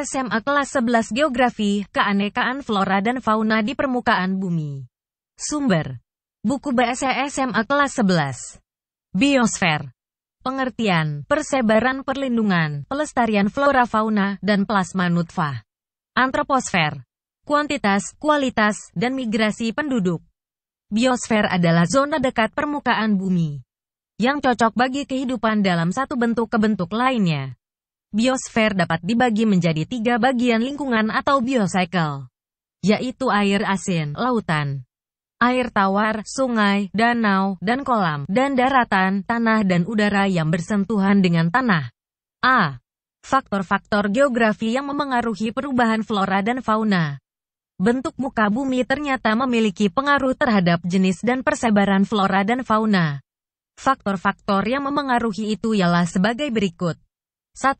SMA kelas 11 Geografi, Keanekaan Flora dan Fauna di Permukaan Bumi. Sumber. Buku BSE SMA kelas 11. Biosfer. Pengertian, persebaran perlindungan, pelestarian flora fauna, dan plasma nutfah. Antroposfer. Kuantitas, kualitas, dan migrasi penduduk. Biosfer adalah zona dekat permukaan bumi yang cocok bagi kehidupan dalam satu bentuk ke bentuk lainnya. Biosfer dapat dibagi menjadi tiga bagian lingkungan atau biocycle, yaitu air asin, lautan, air tawar, sungai, danau, dan kolam, dan daratan, tanah dan udara yang bersentuhan dengan tanah. A. Faktor-faktor geografi yang memengaruhi perubahan flora dan fauna. Bentuk muka bumi ternyata memiliki pengaruh terhadap jenis dan persebaran flora dan fauna. Faktor-faktor yang memengaruhi itu ialah sebagai berikut. 1.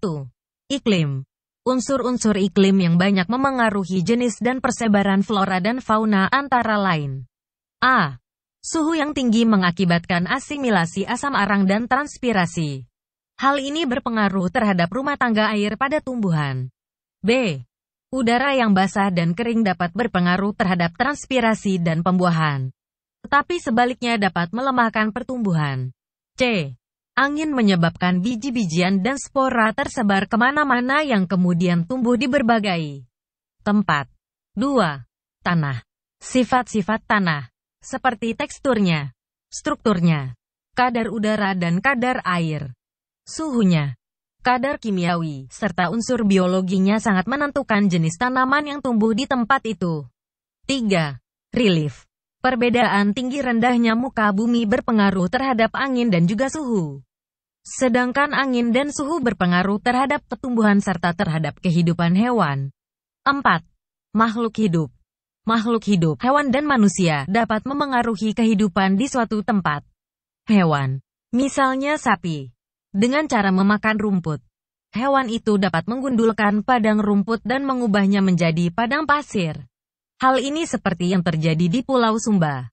Iklim Unsur-unsur iklim yang banyak memengaruhi jenis dan persebaran flora dan fauna antara lain. A. Suhu yang tinggi mengakibatkan asimilasi asam arang dan transpirasi. Hal ini berpengaruh terhadap rumah tangga air pada tumbuhan. B. Udara yang basah dan kering dapat berpengaruh terhadap transpirasi dan pembuahan. Tetapi sebaliknya dapat melemahkan pertumbuhan. C. Angin menyebabkan biji-bijian dan spora tersebar kemana-mana yang kemudian tumbuh di berbagai tempat. 2. Tanah. Sifat-sifat tanah, seperti teksturnya, strukturnya, kadar udara dan kadar air, suhunya, kadar kimiawi, serta unsur biologinya sangat menentukan jenis tanaman yang tumbuh di tempat itu. 3. Relief. Perbedaan tinggi rendahnya muka bumi berpengaruh terhadap angin dan juga suhu. Sedangkan angin dan suhu berpengaruh terhadap pertumbuhan serta terhadap kehidupan hewan. 4. Makhluk hidup Makhluk hidup, hewan dan manusia dapat memengaruhi kehidupan di suatu tempat. Hewan, misalnya sapi, dengan cara memakan rumput. Hewan itu dapat menggundulkan padang rumput dan mengubahnya menjadi padang pasir. Hal ini seperti yang terjadi di Pulau Sumba.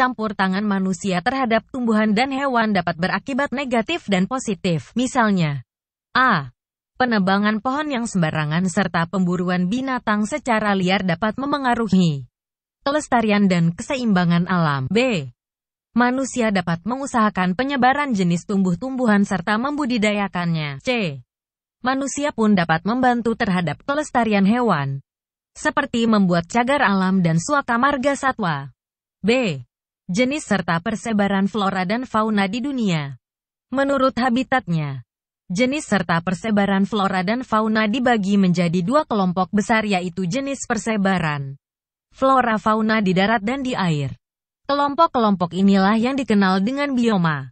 Campur tangan manusia terhadap tumbuhan dan hewan dapat berakibat negatif dan positif, misalnya A. Penebangan pohon yang sembarangan serta pemburuan binatang secara liar dapat memengaruhi kelestarian dan keseimbangan alam. B. Manusia dapat mengusahakan penyebaran jenis tumbuh-tumbuhan serta membudidayakannya. C. Manusia pun dapat membantu terhadap kelestarian hewan seperti membuat cagar alam dan suaka marga satwa. B. Jenis serta persebaran flora dan fauna di dunia. Menurut habitatnya, jenis serta persebaran flora dan fauna dibagi menjadi dua kelompok besar yaitu jenis persebaran flora fauna di darat dan di air. Kelompok-kelompok inilah yang dikenal dengan bioma.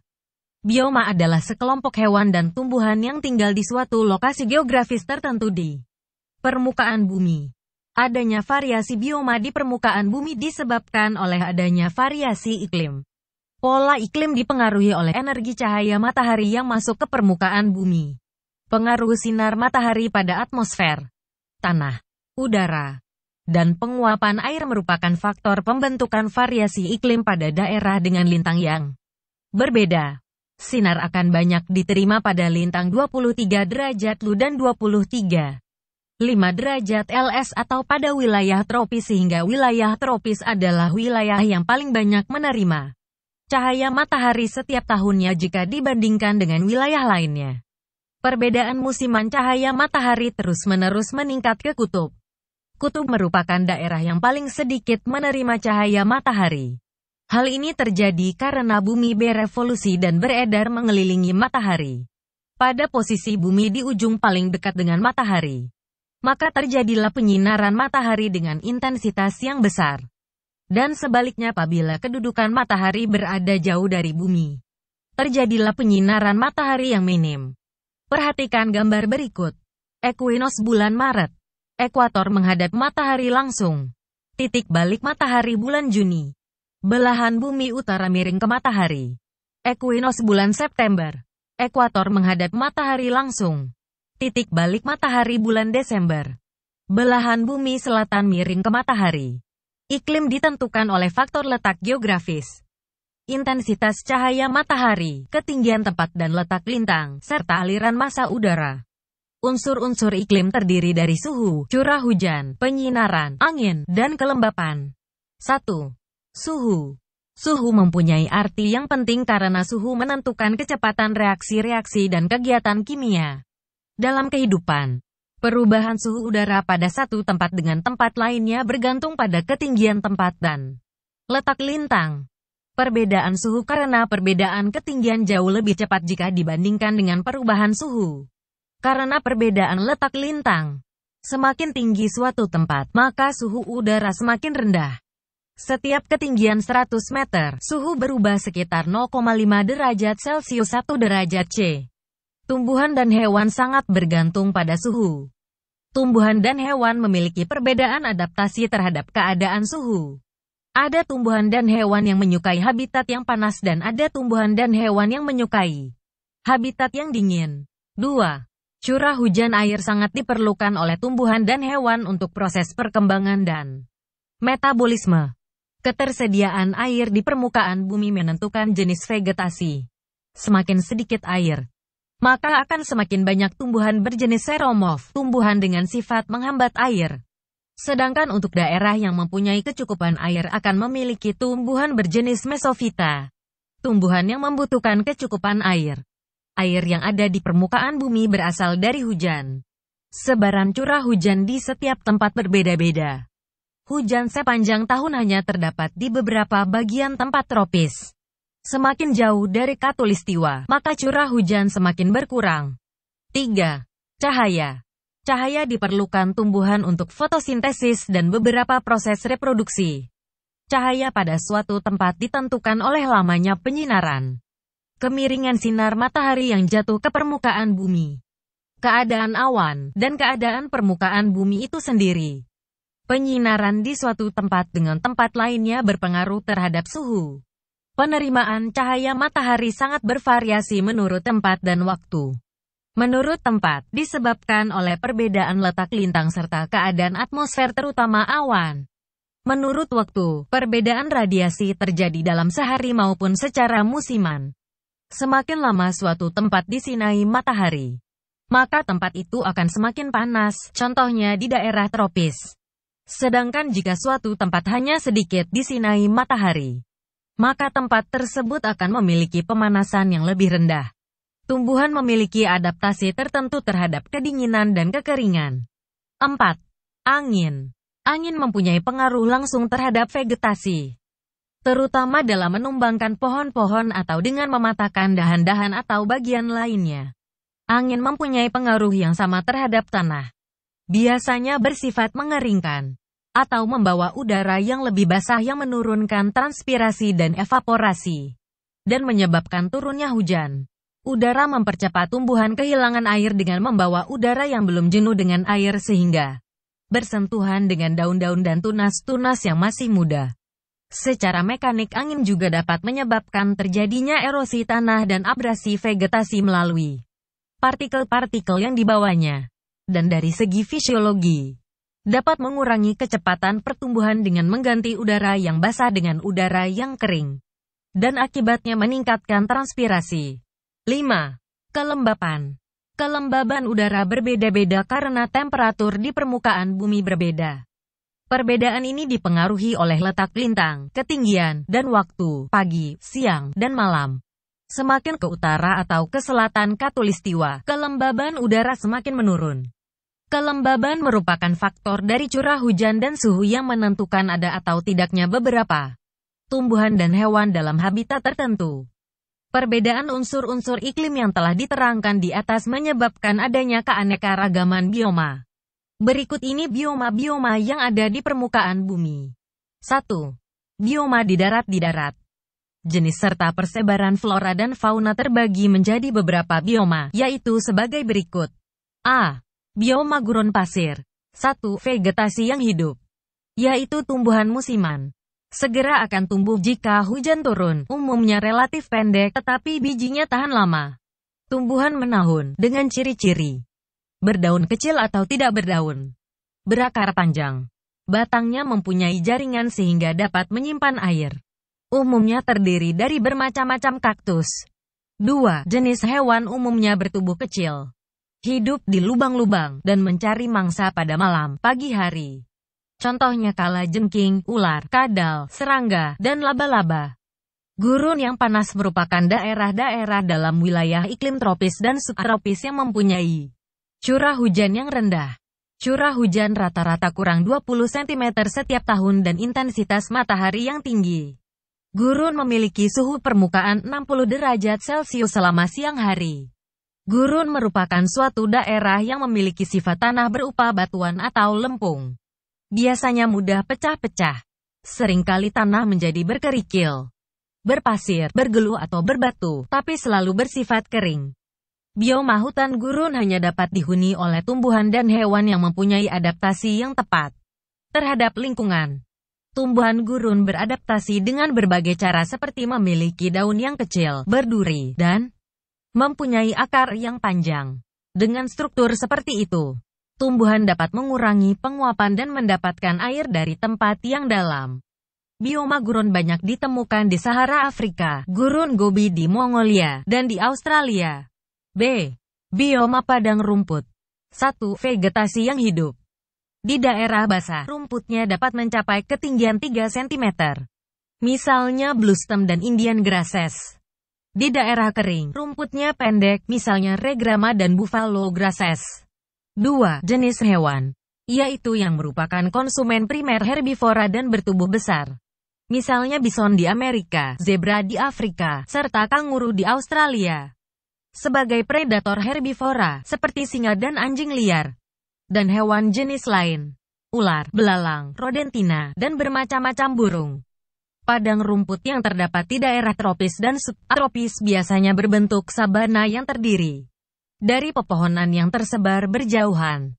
Bioma adalah sekelompok hewan dan tumbuhan yang tinggal di suatu lokasi geografis tertentu di permukaan bumi. Adanya variasi bioma di permukaan bumi disebabkan oleh adanya variasi iklim. Pola iklim dipengaruhi oleh energi cahaya matahari yang masuk ke permukaan bumi. Pengaruh sinar matahari pada atmosfer, tanah, udara, dan penguapan air merupakan faktor pembentukan variasi iklim pada daerah dengan lintang yang berbeda. Sinar akan banyak diterima pada lintang 23 derajat Lu dan 23 5 derajat LS atau pada wilayah tropis sehingga wilayah tropis adalah wilayah yang paling banyak menerima cahaya matahari setiap tahunnya jika dibandingkan dengan wilayah lainnya. Perbedaan musiman cahaya matahari terus-menerus meningkat ke kutub. Kutub merupakan daerah yang paling sedikit menerima cahaya matahari. Hal ini terjadi karena bumi berevolusi dan beredar mengelilingi matahari. Pada posisi bumi di ujung paling dekat dengan matahari maka terjadilah penyinaran matahari dengan intensitas yang besar. Dan sebaliknya apabila kedudukan matahari berada jauh dari bumi, terjadilah penyinaran matahari yang minim. Perhatikan gambar berikut. Ekuinos bulan Maret. Ekuator menghadap matahari langsung. Titik balik matahari bulan Juni. Belahan bumi utara miring ke matahari. Equinos bulan September. Ekuator menghadap matahari langsung Titik balik matahari bulan Desember. Belahan bumi selatan miring ke matahari. Iklim ditentukan oleh faktor letak geografis, intensitas cahaya matahari, ketinggian tempat dan letak lintang, serta aliran massa udara. Unsur-unsur iklim terdiri dari suhu, curah hujan, penyinaran, angin, dan kelembapan. 1. Suhu Suhu mempunyai arti yang penting karena suhu menentukan kecepatan reaksi-reaksi dan kegiatan kimia. Dalam kehidupan, perubahan suhu udara pada satu tempat dengan tempat lainnya bergantung pada ketinggian tempat dan letak lintang. Perbedaan suhu karena perbedaan ketinggian jauh lebih cepat jika dibandingkan dengan perubahan suhu. Karena perbedaan letak lintang, semakin tinggi suatu tempat, maka suhu udara semakin rendah. Setiap ketinggian 100 meter, suhu berubah sekitar 0,5 derajat Celcius 1 derajat C. Tumbuhan dan hewan sangat bergantung pada suhu. Tumbuhan dan hewan memiliki perbedaan adaptasi terhadap keadaan suhu. Ada tumbuhan dan hewan yang menyukai habitat yang panas dan ada tumbuhan dan hewan yang menyukai habitat yang dingin. 2. Curah hujan air sangat diperlukan oleh tumbuhan dan hewan untuk proses perkembangan dan metabolisme. Ketersediaan air di permukaan bumi menentukan jenis vegetasi. Semakin sedikit air, maka akan semakin banyak tumbuhan berjenis seromorf, tumbuhan dengan sifat menghambat air. Sedangkan untuk daerah yang mempunyai kecukupan air akan memiliki tumbuhan berjenis mesofita. Tumbuhan yang membutuhkan kecukupan air. Air yang ada di permukaan bumi berasal dari hujan. Sebaran curah hujan di setiap tempat berbeda-beda. Hujan sepanjang tahun hanya terdapat di beberapa bagian tempat tropis semakin jauh dari katulistiwa, maka curah hujan semakin berkurang. 3. Cahaya Cahaya diperlukan tumbuhan untuk fotosintesis dan beberapa proses reproduksi. Cahaya pada suatu tempat ditentukan oleh lamanya penyinaran. Kemiringan sinar matahari yang jatuh ke permukaan bumi. Keadaan awan, dan keadaan permukaan bumi itu sendiri. Penyinaran di suatu tempat dengan tempat lainnya berpengaruh terhadap suhu penerimaan cahaya matahari sangat bervariasi menurut tempat dan waktu. Menurut tempat, disebabkan oleh perbedaan letak lintang serta keadaan atmosfer terutama awan. Menurut waktu, perbedaan radiasi terjadi dalam sehari maupun secara musiman. Semakin lama suatu tempat disinai matahari, maka tempat itu akan semakin panas, contohnya di daerah tropis. Sedangkan jika suatu tempat hanya sedikit disinai matahari, maka tempat tersebut akan memiliki pemanasan yang lebih rendah. Tumbuhan memiliki adaptasi tertentu terhadap kedinginan dan kekeringan. 4. Angin. Angin mempunyai pengaruh langsung terhadap vegetasi, terutama dalam menumbangkan pohon-pohon atau dengan mematahkan dahan-dahan atau bagian lainnya. Angin mempunyai pengaruh yang sama terhadap tanah. Biasanya bersifat mengeringkan atau membawa udara yang lebih basah yang menurunkan transpirasi dan evaporasi, dan menyebabkan turunnya hujan. Udara mempercepat tumbuhan kehilangan air dengan membawa udara yang belum jenuh dengan air sehingga bersentuhan dengan daun-daun dan tunas-tunas yang masih muda. Secara mekanik angin juga dapat menyebabkan terjadinya erosi tanah dan abrasi vegetasi melalui partikel-partikel yang dibawanya. Dan dari segi fisiologi, dapat mengurangi kecepatan pertumbuhan dengan mengganti udara yang basah dengan udara yang kering, dan akibatnya meningkatkan transpirasi. 5. Kelembapan Kelembaban udara berbeda-beda karena temperatur di permukaan bumi berbeda. Perbedaan ini dipengaruhi oleh letak lintang, ketinggian, dan waktu, pagi, siang, dan malam. Semakin ke utara atau ke selatan katulistiwa, kelembaban udara semakin menurun. Kelembaban merupakan faktor dari curah hujan dan suhu yang menentukan ada atau tidaknya beberapa tumbuhan dan hewan dalam habitat tertentu. Perbedaan unsur-unsur iklim yang telah diterangkan di atas menyebabkan adanya keanekaragaman bioma. Berikut ini bioma-bioma yang ada di permukaan bumi. 1. Bioma di darat di darat. Jenis serta persebaran flora dan fauna terbagi menjadi beberapa bioma, yaitu sebagai berikut. A. Bioma gurun pasir. 1. Vegetasi yang hidup. Yaitu tumbuhan musiman. Segera akan tumbuh jika hujan turun, umumnya relatif pendek tetapi bijinya tahan lama. Tumbuhan menahun, dengan ciri-ciri. Berdaun kecil atau tidak berdaun. Berakar panjang. Batangnya mempunyai jaringan sehingga dapat menyimpan air. Umumnya terdiri dari bermacam-macam kaktus. 2. Jenis hewan umumnya bertubuh kecil hidup di lubang-lubang, dan mencari mangsa pada malam, pagi hari. Contohnya kala jengking, ular, kadal, serangga, dan laba-laba. Gurun yang panas merupakan daerah-daerah dalam wilayah iklim tropis dan subtropis yang mempunyai curah hujan yang rendah. Curah hujan rata-rata kurang 20 cm setiap tahun dan intensitas matahari yang tinggi. Gurun memiliki suhu permukaan 60 derajat Celcius selama siang hari. Gurun merupakan suatu daerah yang memiliki sifat tanah berupa batuan atau lempung. Biasanya mudah pecah-pecah. Seringkali tanah menjadi berkerikil, berpasir, bergeluh atau berbatu, tapi selalu bersifat kering. Bioma hutan gurun hanya dapat dihuni oleh tumbuhan dan hewan yang mempunyai adaptasi yang tepat terhadap lingkungan. Tumbuhan gurun beradaptasi dengan berbagai cara seperti memiliki daun yang kecil, berduri, dan mempunyai akar yang panjang. Dengan struktur seperti itu, tumbuhan dapat mengurangi penguapan dan mendapatkan air dari tempat yang dalam. Bioma gurun banyak ditemukan di Sahara Afrika, gurun gobi di Mongolia, dan di Australia. B. Bioma padang rumput. 1. Vegetasi yang hidup. Di daerah basah, rumputnya dapat mencapai ketinggian 3 cm. Misalnya bluestem dan Indian grasses. Di daerah kering, rumputnya pendek, misalnya regrama dan buffalo grasses. 2. Jenis hewan, yaitu yang merupakan konsumen primer herbivora dan bertubuh besar. Misalnya bison di Amerika, zebra di Afrika, serta kanguru di Australia. Sebagai predator herbivora, seperti singa dan anjing liar, dan hewan jenis lain, ular, belalang, rodentina, dan bermacam-macam burung. Padang rumput yang terdapat di daerah tropis dan subtropis biasanya berbentuk sabana yang terdiri dari pepohonan yang tersebar berjauhan.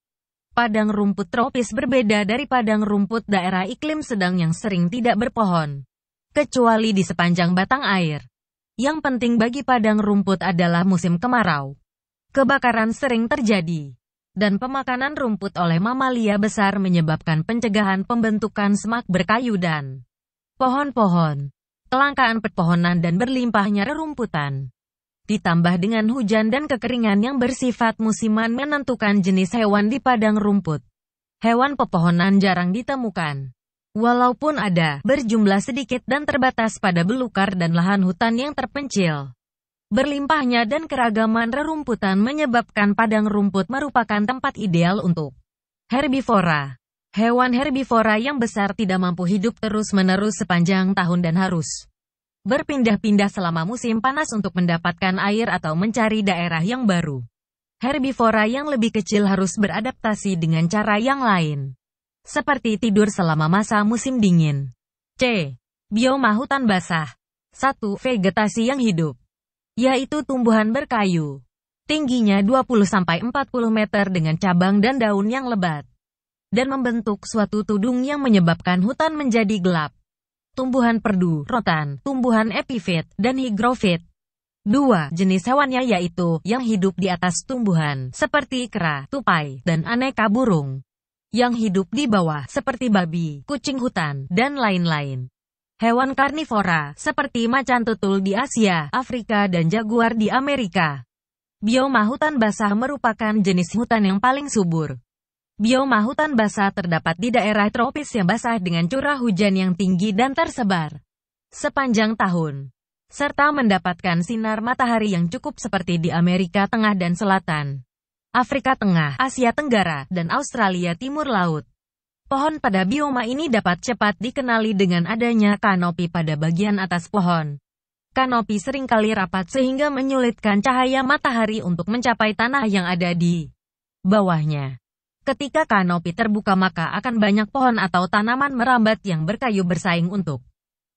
Padang rumput tropis berbeda dari padang rumput daerah iklim sedang yang sering tidak berpohon, kecuali di sepanjang batang air. Yang penting bagi padang rumput adalah musim kemarau. Kebakaran sering terjadi, dan pemakanan rumput oleh mamalia besar menyebabkan pencegahan pembentukan semak berkayu dan pohon-pohon, kelangkaan pepohonan dan berlimpahnya rerumputan. Ditambah dengan hujan dan kekeringan yang bersifat musiman menentukan jenis hewan di padang rumput. Hewan pepohonan jarang ditemukan. Walaupun ada, berjumlah sedikit dan terbatas pada belukar dan lahan hutan yang terpencil. Berlimpahnya dan keragaman rerumputan menyebabkan padang rumput merupakan tempat ideal untuk herbivora. Hewan herbivora yang besar tidak mampu hidup terus-menerus sepanjang tahun dan harus berpindah-pindah selama musim panas untuk mendapatkan air atau mencari daerah yang baru. Herbivora yang lebih kecil harus beradaptasi dengan cara yang lain, seperti tidur selama masa musim dingin. C. Bioma hutan basah. 1. Vegetasi yang hidup, yaitu tumbuhan berkayu. Tingginya 20-40 meter dengan cabang dan daun yang lebat dan membentuk suatu tudung yang menyebabkan hutan menjadi gelap. Tumbuhan perdu, rotan, tumbuhan epifit, dan higrofit. Dua jenis hewannya yaitu yang hidup di atas tumbuhan, seperti kera, tupai, dan aneka burung. Yang hidup di bawah, seperti babi, kucing hutan, dan lain-lain. Hewan karnivora, seperti macan tutul di Asia, Afrika, dan jaguar di Amerika. Bioma hutan basah merupakan jenis hutan yang paling subur. Bioma hutan basah terdapat di daerah tropis yang basah dengan curah hujan yang tinggi dan tersebar sepanjang tahun, serta mendapatkan sinar matahari yang cukup seperti di Amerika Tengah dan Selatan, Afrika Tengah, Asia Tenggara, dan Australia Timur Laut. Pohon pada bioma ini dapat cepat dikenali dengan adanya kanopi pada bagian atas pohon. Kanopi seringkali rapat sehingga menyulitkan cahaya matahari untuk mencapai tanah yang ada di bawahnya. Ketika kanopi terbuka maka akan banyak pohon atau tanaman merambat yang berkayu bersaing untuk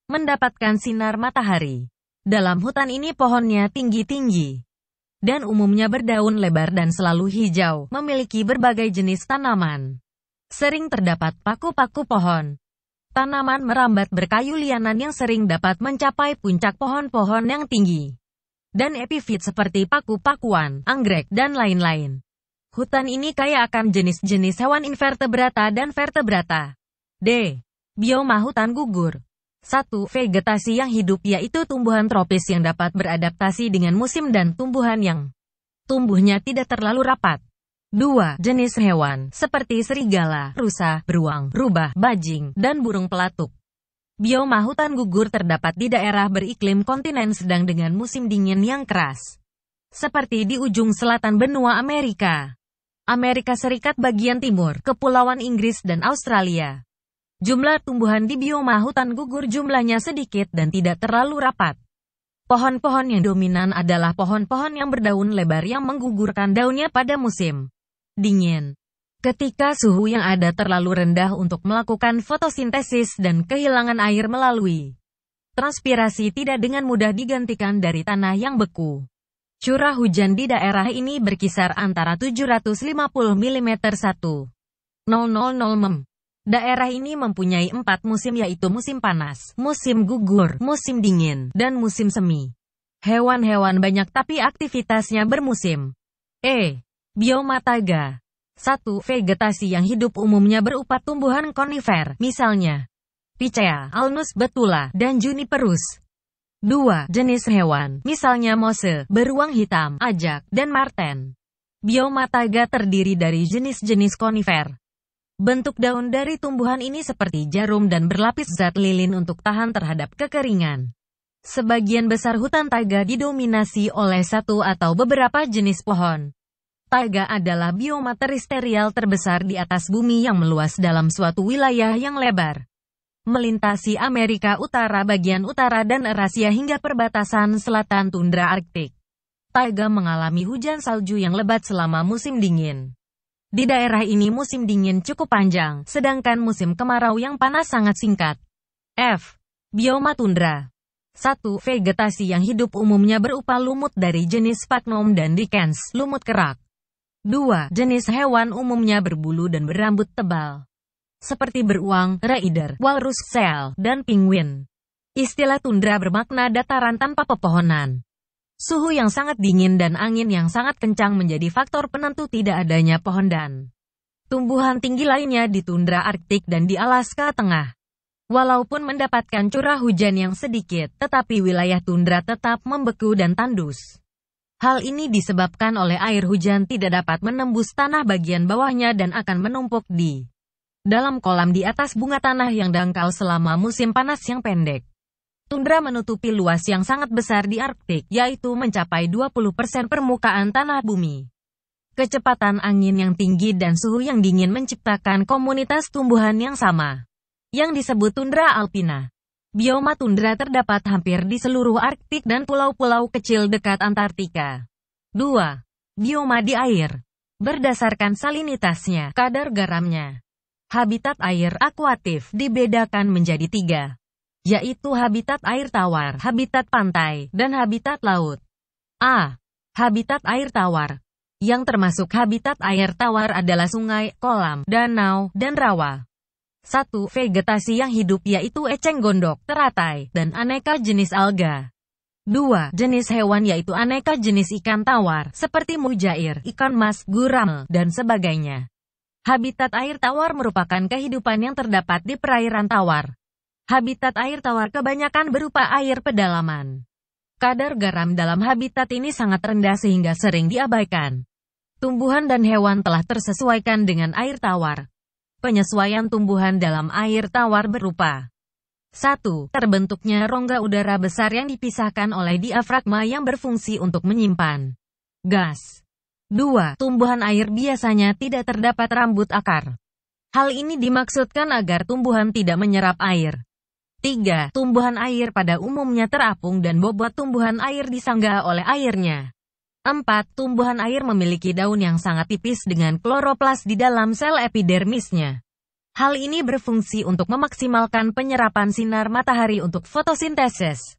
mendapatkan sinar matahari. Dalam hutan ini pohonnya tinggi-tinggi dan umumnya berdaun lebar dan selalu hijau, memiliki berbagai jenis tanaman. Sering terdapat paku-paku pohon. Tanaman merambat berkayu lianan yang sering dapat mencapai puncak pohon-pohon yang tinggi. Dan epifit seperti paku-pakuan, anggrek, dan lain-lain. Hutan ini kaya akan jenis-jenis hewan invertebrata dan vertebrata. D. Bioma hutan gugur. 1. Vegetasi yang hidup yaitu tumbuhan tropis yang dapat beradaptasi dengan musim dan tumbuhan yang tumbuhnya tidak terlalu rapat. 2. Jenis hewan seperti serigala, rusa, beruang, rubah, bajing, dan burung pelatuk. Bioma hutan gugur terdapat di daerah beriklim kontinen sedang dengan musim dingin yang keras. Seperti di ujung selatan benua Amerika. Amerika Serikat bagian timur, Kepulauan Inggris dan Australia. Jumlah tumbuhan di bioma hutan gugur jumlahnya sedikit dan tidak terlalu rapat. Pohon-pohon yang dominan adalah pohon-pohon yang berdaun lebar yang menggugurkan daunnya pada musim dingin. Ketika suhu yang ada terlalu rendah untuk melakukan fotosintesis dan kehilangan air melalui transpirasi tidak dengan mudah digantikan dari tanah yang beku. Curah hujan di daerah ini berkisar antara 750 mm 1. 000 Daerah ini mempunyai empat musim yaitu musim panas, musim gugur, musim dingin, dan musim semi. Hewan-hewan banyak tapi aktivitasnya bermusim. E. Biomataga. 1. Vegetasi yang hidup umumnya berupa tumbuhan konifer, misalnya Picea, Alnus betula, dan Juniperus. 2. Jenis hewan, misalnya mose, beruang hitam, ajak, dan marten. Bioma taga terdiri dari jenis-jenis konifer. Bentuk daun dari tumbuhan ini seperti jarum dan berlapis zat lilin untuk tahan terhadap kekeringan. Sebagian besar hutan taga didominasi oleh satu atau beberapa jenis pohon. Taga adalah bioma teristerial terbesar di atas bumi yang meluas dalam suatu wilayah yang lebar melintasi Amerika Utara bagian utara dan Eurasia hingga perbatasan selatan tundra Arktik. Taiga mengalami hujan salju yang lebat selama musim dingin. Di daerah ini musim dingin cukup panjang, sedangkan musim kemarau yang panas sangat singkat. F. Bioma tundra 1. Vegetasi yang hidup umumnya berupa lumut dari jenis Sphagnum dan Dickens, lumut kerak. 2. Jenis hewan umumnya berbulu dan berambut tebal seperti beruang, raider, walrus, sel, dan penguin. Istilah tundra bermakna dataran tanpa pepohonan. Suhu yang sangat dingin dan angin yang sangat kencang menjadi faktor penentu tidak adanya pohon dan tumbuhan tinggi lainnya di tundra Arktik dan di Alaska Tengah. Walaupun mendapatkan curah hujan yang sedikit, tetapi wilayah tundra tetap membeku dan tandus. Hal ini disebabkan oleh air hujan tidak dapat menembus tanah bagian bawahnya dan akan menumpuk di dalam kolam di atas bunga tanah yang dangkal selama musim panas yang pendek. Tundra menutupi luas yang sangat besar di Arktik, yaitu mencapai 20% permukaan tanah bumi. Kecepatan angin yang tinggi dan suhu yang dingin menciptakan komunitas tumbuhan yang sama, yang disebut tundra alpina. Bioma tundra terdapat hampir di seluruh Arktik dan pulau-pulau kecil dekat Antartika. 2. Bioma di air. Berdasarkan salinitasnya, kadar garamnya, Habitat air akuatif dibedakan menjadi tiga, yaitu habitat air tawar, habitat pantai, dan habitat laut. A. Habitat air tawar, yang termasuk habitat air tawar adalah sungai, kolam, danau, dan rawa. 1. Vegetasi yang hidup yaitu eceng gondok, teratai, dan aneka jenis alga. 2. Jenis hewan yaitu aneka jenis ikan tawar, seperti mujair, ikan mas, gurame, dan sebagainya. Habitat air tawar merupakan kehidupan yang terdapat di perairan tawar. Habitat air tawar kebanyakan berupa air pedalaman. Kadar garam dalam habitat ini sangat rendah sehingga sering diabaikan. Tumbuhan dan hewan telah tersesuaikan dengan air tawar. Penyesuaian tumbuhan dalam air tawar berupa 1. Terbentuknya rongga udara besar yang dipisahkan oleh diafragma yang berfungsi untuk menyimpan gas. 2. Tumbuhan air biasanya tidak terdapat rambut akar. Hal ini dimaksudkan agar tumbuhan tidak menyerap air. 3. Tumbuhan air pada umumnya terapung dan bobot tumbuhan air disanggah oleh airnya. 4. Tumbuhan air memiliki daun yang sangat tipis dengan kloroplas di dalam sel epidermisnya. Hal ini berfungsi untuk memaksimalkan penyerapan sinar matahari untuk fotosintesis.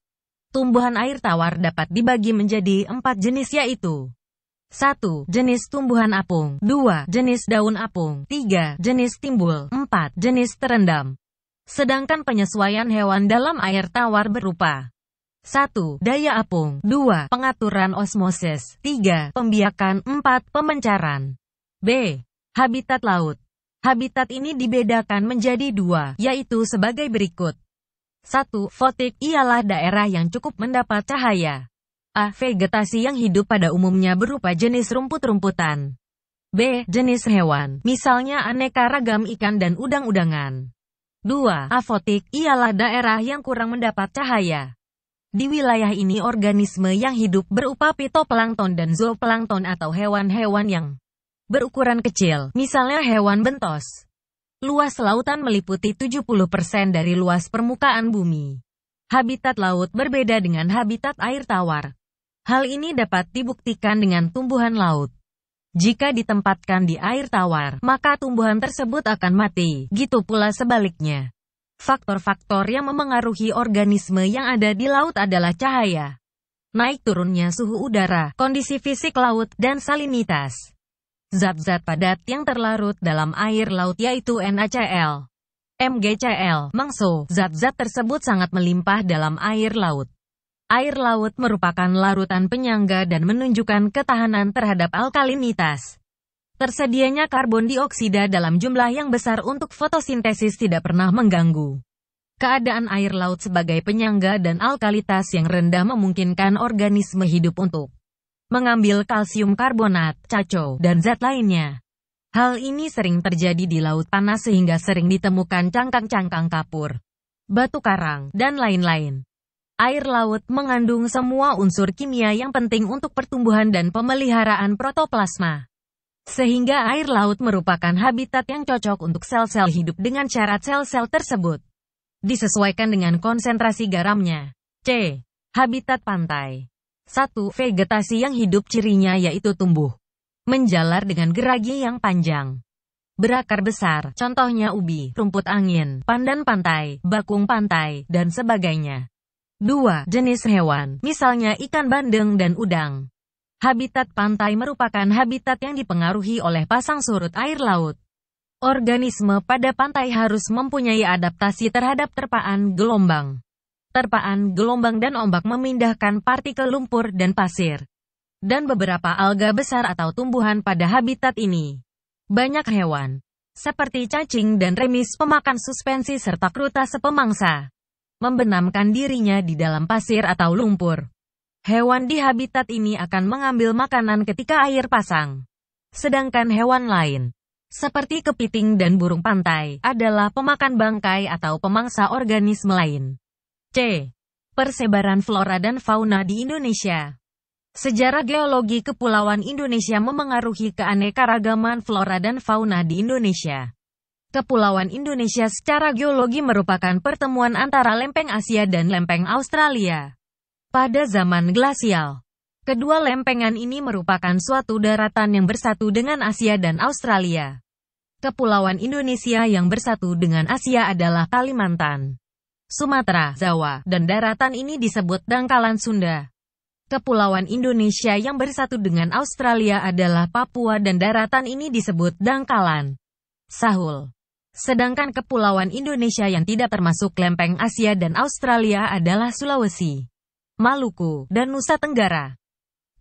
Tumbuhan air tawar dapat dibagi menjadi empat jenis yaitu 1. Jenis tumbuhan apung 2. Jenis daun apung 3. Jenis timbul 4. Jenis terendam Sedangkan penyesuaian hewan dalam air tawar berupa 1. Daya apung 2. Pengaturan osmosis 3. Pembiakan 4. Pemencaran B. Habitat laut Habitat ini dibedakan menjadi dua, yaitu sebagai berikut. 1. Fotik ialah daerah yang cukup mendapat cahaya. A. Vegetasi yang hidup pada umumnya berupa jenis rumput-rumputan. B. Jenis hewan, misalnya aneka ragam ikan dan udang-udangan. 2. Afotik, ialah daerah yang kurang mendapat cahaya. Di wilayah ini organisme yang hidup berupa pitoplankton dan zooplankton atau hewan-hewan yang berukuran kecil, misalnya hewan bentos. Luas lautan meliputi 70% dari luas permukaan bumi. Habitat laut berbeda dengan habitat air tawar, Hal ini dapat dibuktikan dengan tumbuhan laut. Jika ditempatkan di air tawar, maka tumbuhan tersebut akan mati. Gitu pula sebaliknya. Faktor-faktor yang memengaruhi organisme yang ada di laut adalah cahaya, naik turunnya suhu udara, kondisi fisik laut, dan salinitas. Zat-zat padat yang terlarut dalam air laut yaitu NaCl, MgCl, mangso. Zat-zat tersebut sangat melimpah dalam air laut air laut merupakan larutan penyangga dan menunjukkan ketahanan terhadap alkalinitas. Tersedianya karbon dioksida dalam jumlah yang besar untuk fotosintesis tidak pernah mengganggu. Keadaan air laut sebagai penyangga dan alkalitas yang rendah memungkinkan organisme hidup untuk mengambil kalsium karbonat, caco, dan zat lainnya. Hal ini sering terjadi di laut panas sehingga sering ditemukan cangkang-cangkang kapur, batu karang, dan lain-lain air laut mengandung semua unsur kimia yang penting untuk pertumbuhan dan pemeliharaan protoplasma. Sehingga air laut merupakan habitat yang cocok untuk sel-sel hidup dengan syarat sel-sel tersebut. Disesuaikan dengan konsentrasi garamnya. C. Habitat pantai. 1. Vegetasi yang hidup cirinya yaitu tumbuh. Menjalar dengan geragi yang panjang berakar besar, contohnya ubi, rumput angin, pandan pantai, bakung pantai, dan sebagainya. 2. Jenis hewan, misalnya ikan bandeng dan udang. Habitat pantai merupakan habitat yang dipengaruhi oleh pasang surut air laut. Organisme pada pantai harus mempunyai adaptasi terhadap terpaan gelombang. Terpaan gelombang dan ombak memindahkan partikel lumpur dan pasir. Dan beberapa alga besar atau tumbuhan pada habitat ini. Banyak hewan, seperti cacing dan remis pemakan suspensi serta kruta sepemangsa membenamkan dirinya di dalam pasir atau lumpur. Hewan di habitat ini akan mengambil makanan ketika air pasang. Sedangkan hewan lain, seperti kepiting dan burung pantai, adalah pemakan bangkai atau pemangsa organisme lain. C. Persebaran flora dan fauna di Indonesia Sejarah geologi Kepulauan Indonesia memengaruhi keanekaragaman flora dan fauna di Indonesia. Kepulauan Indonesia secara geologi merupakan pertemuan antara lempeng Asia dan lempeng Australia. Pada zaman glasial, kedua lempengan ini merupakan suatu daratan yang bersatu dengan Asia dan Australia. Kepulauan Indonesia yang bersatu dengan Asia adalah Kalimantan, Sumatera, Jawa, dan daratan ini disebut Dangkalan Sunda. Kepulauan Indonesia yang bersatu dengan Australia adalah Papua dan daratan ini disebut Dangkalan Sahul sedangkan kepulauan Indonesia yang tidak termasuk lempeng Asia dan Australia adalah Sulawesi, Maluku, dan Nusa Tenggara.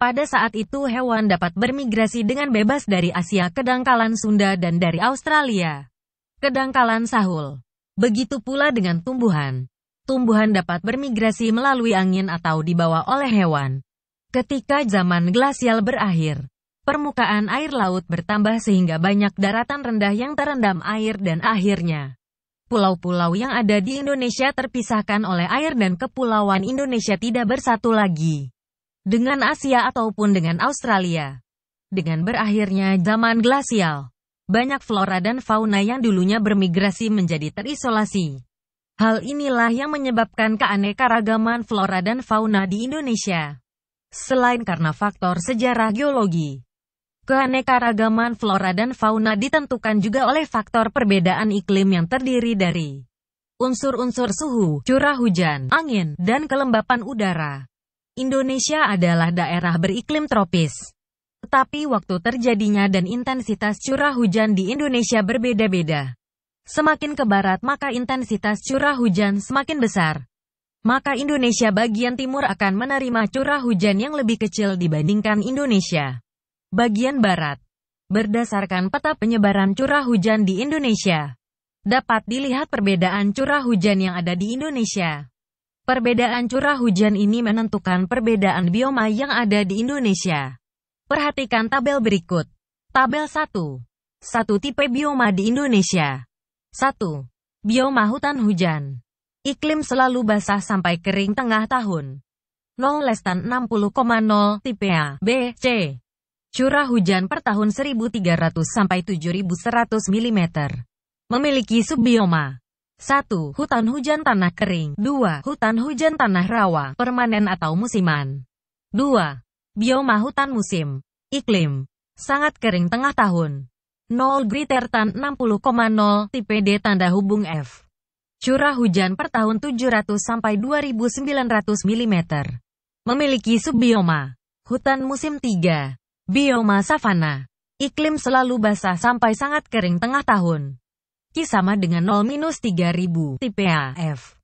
Pada saat itu hewan dapat bermigrasi dengan bebas dari Asia ke dangkalan Sunda dan dari Australia ke dangkalan Sahul. Begitu pula dengan tumbuhan. Tumbuhan dapat bermigrasi melalui angin atau dibawa oleh hewan. Ketika zaman glasial berakhir, permukaan air laut bertambah sehingga banyak daratan rendah yang terendam air dan akhirnya pulau-pulau yang ada di Indonesia terpisahkan oleh air dan kepulauan Indonesia tidak bersatu lagi dengan Asia ataupun dengan Australia. Dengan berakhirnya zaman glasial, banyak flora dan fauna yang dulunya bermigrasi menjadi terisolasi. Hal inilah yang menyebabkan keanekaragaman flora dan fauna di Indonesia. Selain karena faktor sejarah geologi, Keanekaragaman flora dan fauna ditentukan juga oleh faktor perbedaan iklim yang terdiri dari unsur-unsur suhu, curah hujan, angin, dan kelembapan udara. Indonesia adalah daerah beriklim tropis. Tetapi waktu terjadinya dan intensitas curah hujan di Indonesia berbeda-beda. Semakin ke barat maka intensitas curah hujan semakin besar. Maka Indonesia bagian timur akan menerima curah hujan yang lebih kecil dibandingkan Indonesia bagian barat. Berdasarkan peta penyebaran curah hujan di Indonesia, dapat dilihat perbedaan curah hujan yang ada di Indonesia. Perbedaan curah hujan ini menentukan perbedaan bioma yang ada di Indonesia. Perhatikan tabel berikut. Tabel 1. 1 tipe bioma di Indonesia. 1. Bioma hutan hujan. Iklim selalu basah sampai kering tengah tahun. 0 60,0 tipe A, B, C. Curah hujan per tahun 1.300 sampai 7.100 mm. Memiliki subbioma. 1. Hutan hujan tanah kering. 2. Hutan hujan tanah rawa, permanen atau musiman. 2. Bioma hutan musim. Iklim. Sangat kering tengah tahun. 0 Griter tan 60,0 TPD tanda hubung F. Curah hujan per tahun 700 sampai 2900 mm. Memiliki subbioma hutan musim 3, Bioma savana. Iklim selalu basah sampai sangat kering tengah tahun. Ki sama dengan 0-3000 TPAF.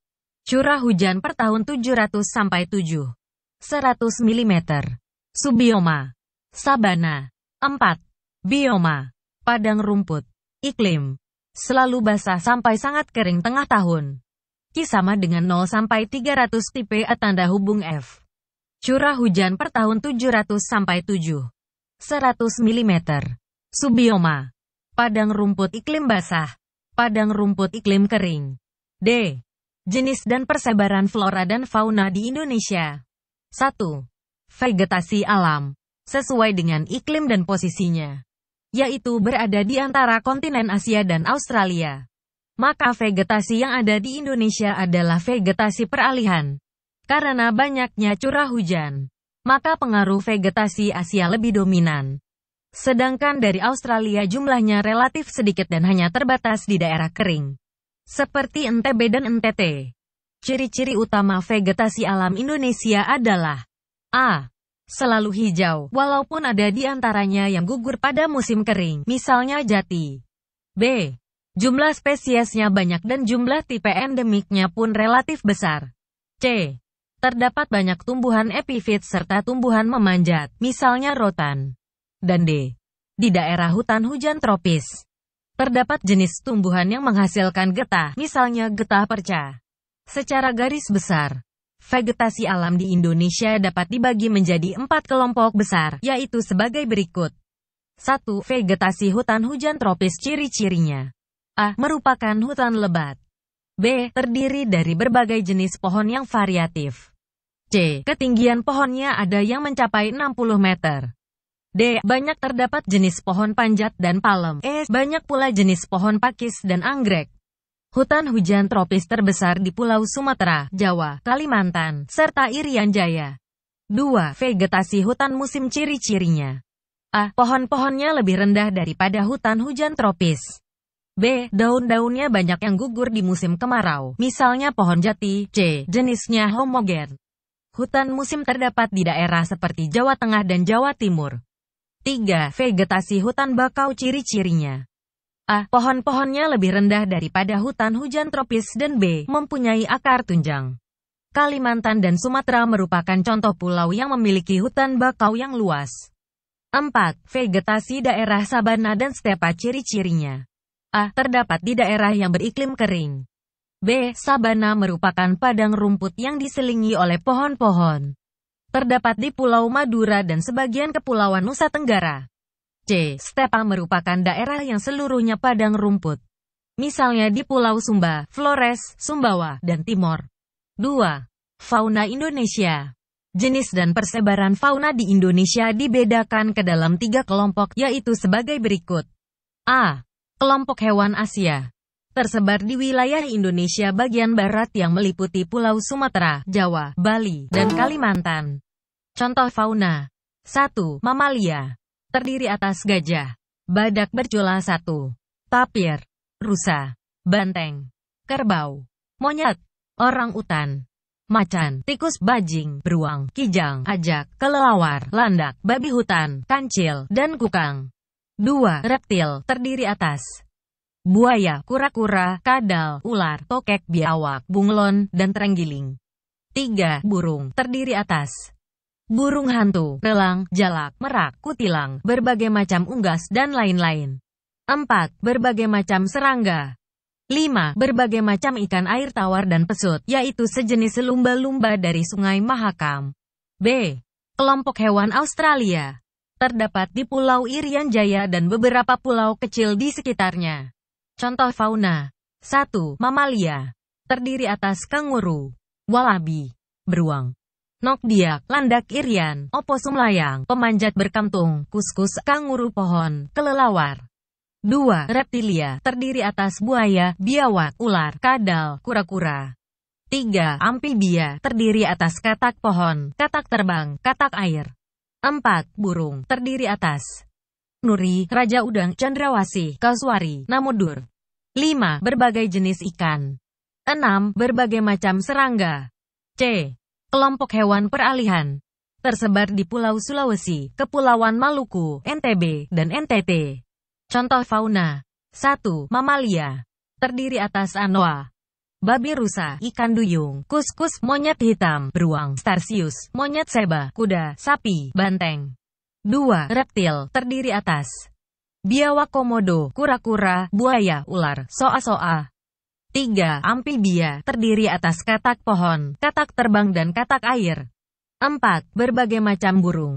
Curah hujan per tahun 700 sampai 7. 100 mm. Subioma. Sabana. 4. Bioma. Padang rumput. Iklim. Selalu basah sampai sangat kering tengah tahun. Ki sama dengan 0 sampai 300 tipe tanda hubung F. Curah hujan per tahun 700 sampai 7. 100 mm. Subioma. Padang rumput iklim basah. Padang rumput iklim kering. D. Jenis dan persebaran flora dan fauna di Indonesia. 1. Vegetasi alam. Sesuai dengan iklim dan posisinya. Yaitu berada di antara kontinen Asia dan Australia. Maka vegetasi yang ada di Indonesia adalah vegetasi peralihan. Karena banyaknya curah hujan maka pengaruh vegetasi Asia lebih dominan. Sedangkan dari Australia jumlahnya relatif sedikit dan hanya terbatas di daerah kering. Seperti NTB dan NTT. Ciri-ciri utama vegetasi alam Indonesia adalah A. Selalu hijau, walaupun ada di antaranya yang gugur pada musim kering, misalnya jati. B. Jumlah spesiesnya banyak dan jumlah tipe endemiknya pun relatif besar. C. Terdapat banyak tumbuhan epifit serta tumbuhan memanjat, misalnya rotan dan D. Di daerah hutan hujan tropis, terdapat jenis tumbuhan yang menghasilkan getah, misalnya getah perca. Secara garis besar, vegetasi alam di Indonesia dapat dibagi menjadi empat kelompok besar, yaitu sebagai berikut. 1. Vegetasi hutan hujan tropis ciri-cirinya. A. Merupakan hutan lebat. B. Terdiri dari berbagai jenis pohon yang variatif. C. Ketinggian pohonnya ada yang mencapai 60 meter. D. Banyak terdapat jenis pohon panjat dan palem. E. Banyak pula jenis pohon pakis dan anggrek. Hutan hujan tropis terbesar di Pulau Sumatera, Jawa, Kalimantan, serta Irian Jaya. 2. Vegetasi hutan musim ciri-cirinya. A. Pohon-pohonnya lebih rendah daripada hutan hujan tropis. B. Daun-daunnya banyak yang gugur di musim kemarau, misalnya pohon jati. C. Jenisnya homogen. Hutan musim terdapat di daerah seperti Jawa Tengah dan Jawa Timur. 3. Vegetasi hutan bakau ciri-cirinya. A. Pohon-pohonnya lebih rendah daripada hutan hujan tropis dan B. Mempunyai akar tunjang. Kalimantan dan Sumatera merupakan contoh pulau yang memiliki hutan bakau yang luas. 4. Vegetasi daerah sabana dan stepa ciri-cirinya. A. Terdapat di daerah yang beriklim kering. B. Sabana merupakan padang rumput yang diselingi oleh pohon-pohon. Terdapat di Pulau Madura dan sebagian kepulauan Nusa Tenggara. C. Stepa merupakan daerah yang seluruhnya padang rumput. Misalnya di Pulau Sumba, Flores, Sumbawa, dan Timor. 2. Fauna Indonesia Jenis dan persebaran fauna di Indonesia dibedakan ke dalam tiga kelompok, yaitu sebagai berikut. A. Kelompok hewan Asia tersebar di wilayah Indonesia bagian barat yang meliputi Pulau Sumatera, Jawa, Bali, dan Kalimantan. Contoh fauna 1. Mamalia Terdiri atas gajah, badak berjola satu, tapir, rusa, banteng, kerbau, monyet, orang utan, macan, tikus bajing, beruang, kijang, ajak, kelelawar, landak, babi hutan, kancil, dan kukang. 2. Reptil, terdiri atas buaya, kura-kura, kadal, ular, tokek, biawak, bunglon, dan terenggiling. 3. Burung, terdiri atas burung hantu, relang, jalak, merak, kutilang, berbagai macam unggas, dan lain-lain. 4. Berbagai macam serangga. 5. Berbagai macam ikan air tawar dan pesut, yaitu sejenis lumba-lumba dari Sungai Mahakam. B. Kelompok hewan Australia. Terdapat di Pulau Irian Jaya dan beberapa pulau kecil di sekitarnya. Contoh fauna. 1. Mamalia. Terdiri atas kanguru, walabi, beruang, nokdiak, landak irian, oposum layang, pemanjat berkantung, kuskus, kanguru pohon, kelelawar. 2. Reptilia. Terdiri atas buaya, biawak, ular, kadal, kura-kura. 3. Amphibia. Terdiri atas katak pohon, katak terbang, katak air. 4. Burung. Terdiri atas Nuri, Raja Udang, Chandrawasi, Kaswari, Namudur. 5. Berbagai jenis ikan. 6. Berbagai macam serangga. C. Kelompok hewan peralihan. Tersebar di Pulau Sulawesi, Kepulauan Maluku, NTB, dan NTT. Contoh fauna. 1. Mamalia. Terdiri atas anoa. Babi rusa, ikan duyung, kuskus, monyet hitam, beruang, starsius, monyet seba, kuda, sapi, banteng. 2. Reptil, terdiri atas biawak komodo, kura-kura, buaya, ular, soa-soa. 3. Amfibia terdiri atas katak pohon, katak terbang dan katak air. 4. Berbagai macam burung.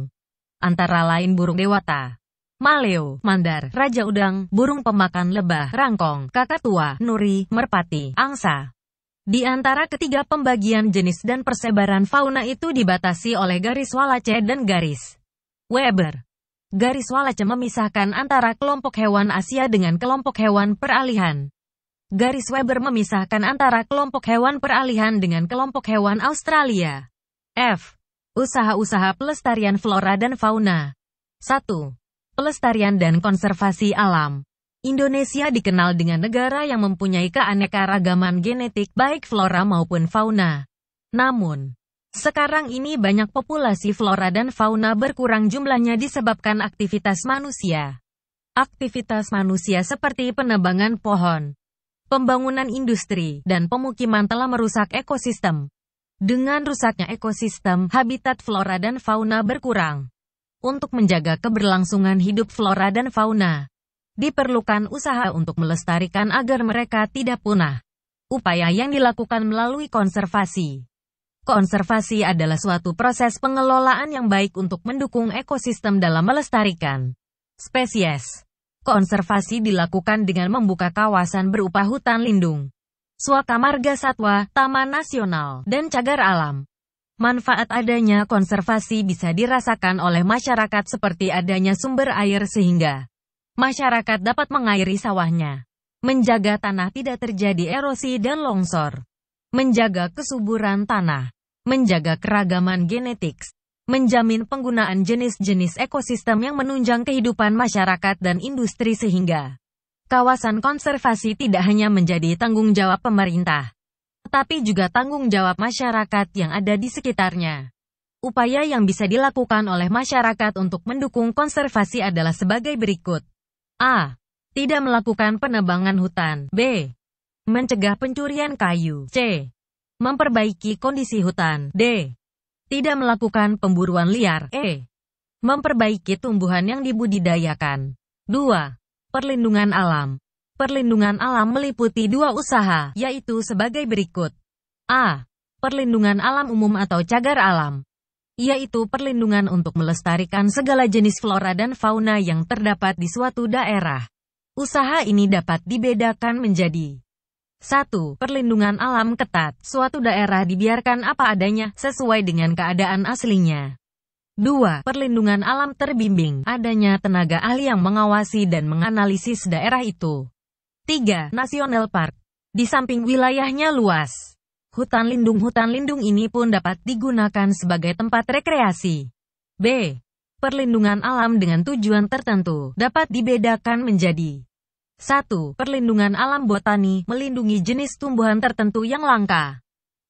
Antara lain burung dewata, maleo, mandar, raja udang, burung pemakan lebah, rangkong, kakatua, nuri, merpati, angsa. Di antara ketiga pembagian jenis dan persebaran fauna itu dibatasi oleh garis walace dan garis Weber. Garis Wallace memisahkan antara kelompok hewan Asia dengan kelompok hewan peralihan. Garis Weber memisahkan antara kelompok hewan peralihan dengan kelompok hewan Australia. F. Usaha-usaha pelestarian flora dan fauna. 1. Pelestarian dan konservasi alam. Indonesia dikenal dengan negara yang mempunyai keanekaragaman genetik baik flora maupun fauna. Namun, sekarang ini banyak populasi flora dan fauna berkurang jumlahnya disebabkan aktivitas manusia. Aktivitas manusia seperti penebangan pohon, pembangunan industri, dan pemukiman telah merusak ekosistem. Dengan rusaknya ekosistem, habitat flora dan fauna berkurang. Untuk menjaga keberlangsungan hidup flora dan fauna, diperlukan usaha untuk melestarikan agar mereka tidak punah. Upaya yang dilakukan melalui konservasi Konservasi adalah suatu proses pengelolaan yang baik untuk mendukung ekosistem dalam melestarikan spesies. Konservasi dilakukan dengan membuka kawasan berupa hutan lindung, suaka marga satwa, taman nasional, dan cagar alam. Manfaat adanya konservasi bisa dirasakan oleh masyarakat seperti adanya sumber air sehingga masyarakat dapat mengairi sawahnya, menjaga tanah tidak terjadi erosi dan longsor, menjaga kesuburan tanah menjaga keragaman genetik, menjamin penggunaan jenis-jenis ekosistem yang menunjang kehidupan masyarakat dan industri sehingga kawasan konservasi tidak hanya menjadi tanggung jawab pemerintah, tetapi juga tanggung jawab masyarakat yang ada di sekitarnya. Upaya yang bisa dilakukan oleh masyarakat untuk mendukung konservasi adalah sebagai berikut. A. Tidak melakukan penebangan hutan. B. Mencegah pencurian kayu. C. Memperbaiki kondisi hutan. D. Tidak melakukan pemburuan liar. E. Memperbaiki tumbuhan yang dibudidayakan. 2. Perlindungan alam. Perlindungan alam meliputi dua usaha, yaitu sebagai berikut. A. Perlindungan alam umum atau cagar alam. Yaitu perlindungan untuk melestarikan segala jenis flora dan fauna yang terdapat di suatu daerah. Usaha ini dapat dibedakan menjadi 1. Perlindungan alam ketat. Suatu daerah dibiarkan apa adanya, sesuai dengan keadaan aslinya. 2. Perlindungan alam terbimbing. Adanya tenaga ahli yang mengawasi dan menganalisis daerah itu. 3. Nasional Park. Di samping wilayahnya luas, hutan lindung-hutan lindung ini pun dapat digunakan sebagai tempat rekreasi. B. Perlindungan alam dengan tujuan tertentu dapat dibedakan menjadi 1. Perlindungan alam botani, melindungi jenis tumbuhan tertentu yang langka.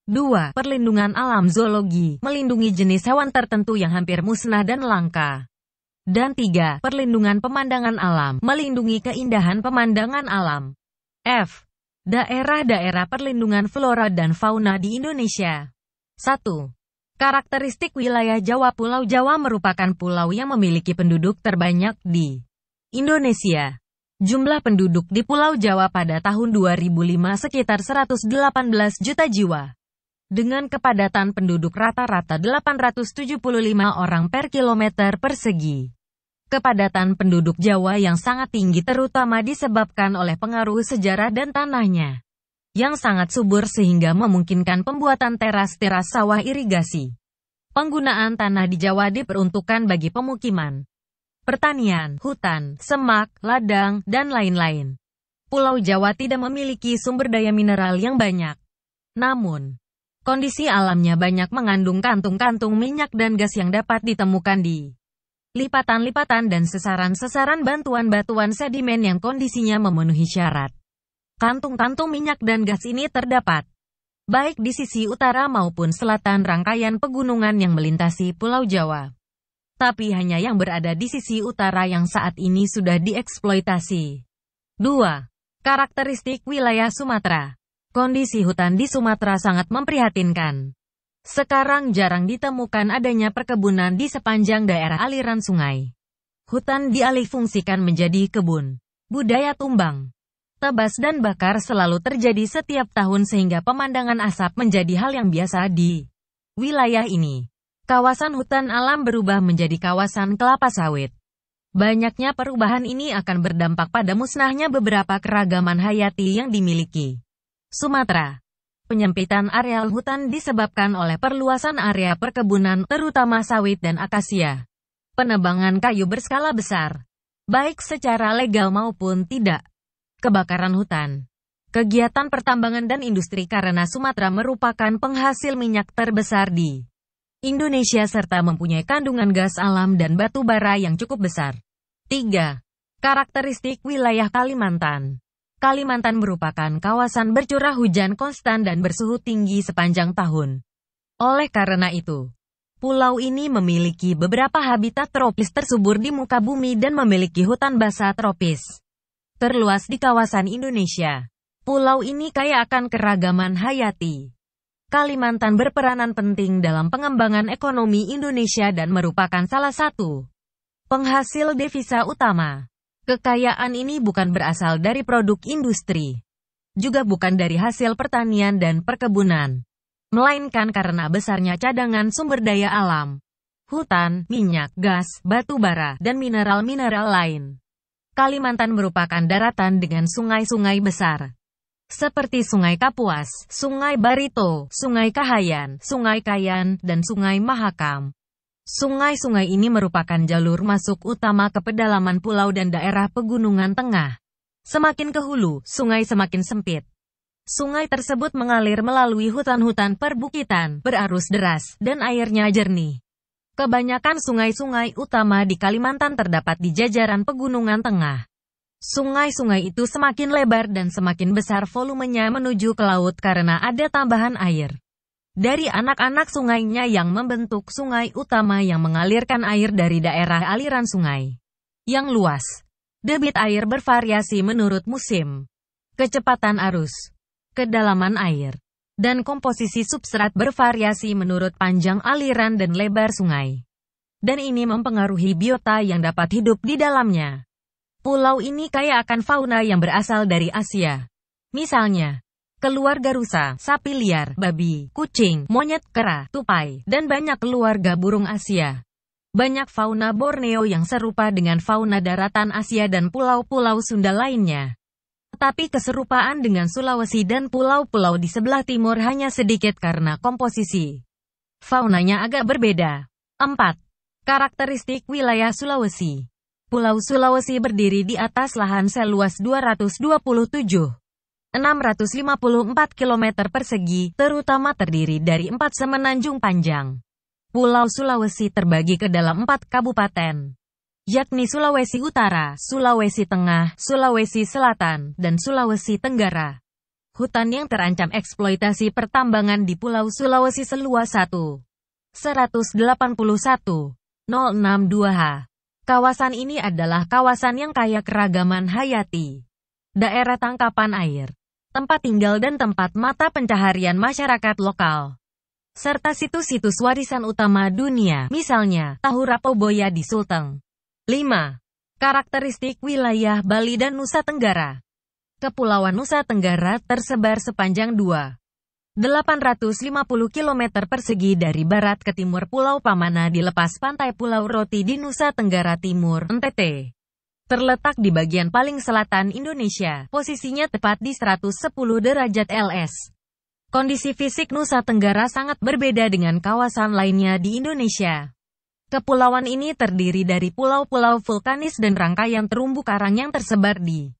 2. Perlindungan alam zoologi, melindungi jenis hewan tertentu yang hampir musnah dan langka. Dan 3. Perlindungan pemandangan alam, melindungi keindahan pemandangan alam. F. Daerah-daerah perlindungan flora dan fauna di Indonesia. 1. Karakteristik wilayah Jawa Pulau Jawa merupakan pulau yang memiliki penduduk terbanyak di Indonesia. Jumlah penduduk di Pulau Jawa pada tahun 2005 sekitar 118 juta jiwa. Dengan kepadatan penduduk rata-rata 875 orang per kilometer persegi. Kepadatan penduduk Jawa yang sangat tinggi terutama disebabkan oleh pengaruh sejarah dan tanahnya. Yang sangat subur sehingga memungkinkan pembuatan teras-teras sawah irigasi. Penggunaan tanah di Jawa diperuntukkan bagi pemukiman pertanian, hutan, semak, ladang, dan lain-lain. Pulau Jawa tidak memiliki sumber daya mineral yang banyak. Namun, kondisi alamnya banyak mengandung kantung-kantung minyak dan gas yang dapat ditemukan di lipatan-lipatan dan sesaran-sesaran bantuan-batuan sedimen yang kondisinya memenuhi syarat. Kantung-kantung minyak dan gas ini terdapat baik di sisi utara maupun selatan rangkaian pegunungan yang melintasi Pulau Jawa tapi hanya yang berada di sisi utara yang saat ini sudah dieksploitasi. 2. Karakteristik wilayah Sumatera Kondisi hutan di Sumatera sangat memprihatinkan. Sekarang jarang ditemukan adanya perkebunan di sepanjang daerah aliran sungai. Hutan dialihfungsikan menjadi kebun. Budaya tumbang, tebas dan bakar selalu terjadi setiap tahun sehingga pemandangan asap menjadi hal yang biasa di wilayah ini kawasan hutan alam berubah menjadi kawasan kelapa sawit. Banyaknya perubahan ini akan berdampak pada musnahnya beberapa keragaman hayati yang dimiliki. Sumatera Penyempitan areal hutan disebabkan oleh perluasan area perkebunan, terutama sawit dan akasia. Penebangan kayu berskala besar, baik secara legal maupun tidak. Kebakaran hutan Kegiatan pertambangan dan industri karena Sumatera merupakan penghasil minyak terbesar di Indonesia serta mempunyai kandungan gas alam dan batu bara yang cukup besar. 3. Karakteristik wilayah Kalimantan Kalimantan merupakan kawasan bercurah hujan konstan dan bersuhu tinggi sepanjang tahun. Oleh karena itu, pulau ini memiliki beberapa habitat tropis tersubur di muka bumi dan memiliki hutan basah tropis. Terluas di kawasan Indonesia, pulau ini kaya akan keragaman hayati. Kalimantan berperanan penting dalam pengembangan ekonomi Indonesia dan merupakan salah satu penghasil devisa utama. Kekayaan ini bukan berasal dari produk industri, juga bukan dari hasil pertanian dan perkebunan, melainkan karena besarnya cadangan sumber daya alam, hutan, minyak, gas, batu bara, dan mineral-mineral lain. Kalimantan merupakan daratan dengan sungai-sungai besar, seperti Sungai Kapuas, Sungai Barito, Sungai Kahayan, Sungai Kayan, dan Sungai Mahakam. Sungai-sungai ini merupakan jalur masuk utama ke pedalaman pulau dan daerah pegunungan tengah. Semakin ke hulu, sungai semakin sempit. Sungai tersebut mengalir melalui hutan-hutan perbukitan, berarus deras, dan airnya jernih. Kebanyakan sungai-sungai utama di Kalimantan terdapat di jajaran pegunungan tengah. Sungai-sungai itu semakin lebar dan semakin besar volumenya menuju ke laut karena ada tambahan air. Dari anak-anak sungainya yang membentuk sungai utama yang mengalirkan air dari daerah aliran sungai. Yang luas. Debit air bervariasi menurut musim. Kecepatan arus. Kedalaman air. Dan komposisi substrat bervariasi menurut panjang aliran dan lebar sungai. Dan ini mempengaruhi biota yang dapat hidup di dalamnya. Pulau ini kaya akan fauna yang berasal dari Asia. Misalnya, keluarga rusa, sapi liar, babi, kucing, monyet, kera, tupai, dan banyak keluarga burung Asia. Banyak fauna Borneo yang serupa dengan fauna daratan Asia dan pulau-pulau Sunda lainnya. Tetapi keserupaan dengan Sulawesi dan pulau-pulau di sebelah timur hanya sedikit karena komposisi. Faunanya agak berbeda. 4. Karakteristik wilayah Sulawesi Pulau Sulawesi berdiri di atas lahan seluas 227.654 km persegi, terutama terdiri dari empat semenanjung panjang. Pulau Sulawesi terbagi ke dalam empat kabupaten, yakni Sulawesi Utara, Sulawesi Tengah, Sulawesi Selatan, dan Sulawesi Tenggara. Hutan yang terancam eksploitasi pertambangan di Pulau Sulawesi seluas 1.181.062 181. h Kawasan ini adalah kawasan yang kaya keragaman hayati. Daerah tangkapan air, tempat tinggal dan tempat mata pencaharian masyarakat lokal. Serta situs-situs warisan utama dunia, misalnya Tahura Boya di Sulteng. 5. Karakteristik wilayah Bali dan Nusa Tenggara Kepulauan Nusa Tenggara tersebar sepanjang dua. 850 km persegi dari barat ke timur Pulau Pamana di lepas pantai Pulau Roti di Nusa Tenggara Timur, NTT. Terletak di bagian paling selatan Indonesia, posisinya tepat di 110 derajat LS. Kondisi fisik Nusa Tenggara sangat berbeda dengan kawasan lainnya di Indonesia. Kepulauan ini terdiri dari pulau-pulau vulkanis dan rangkaian terumbu karang yang tersebar di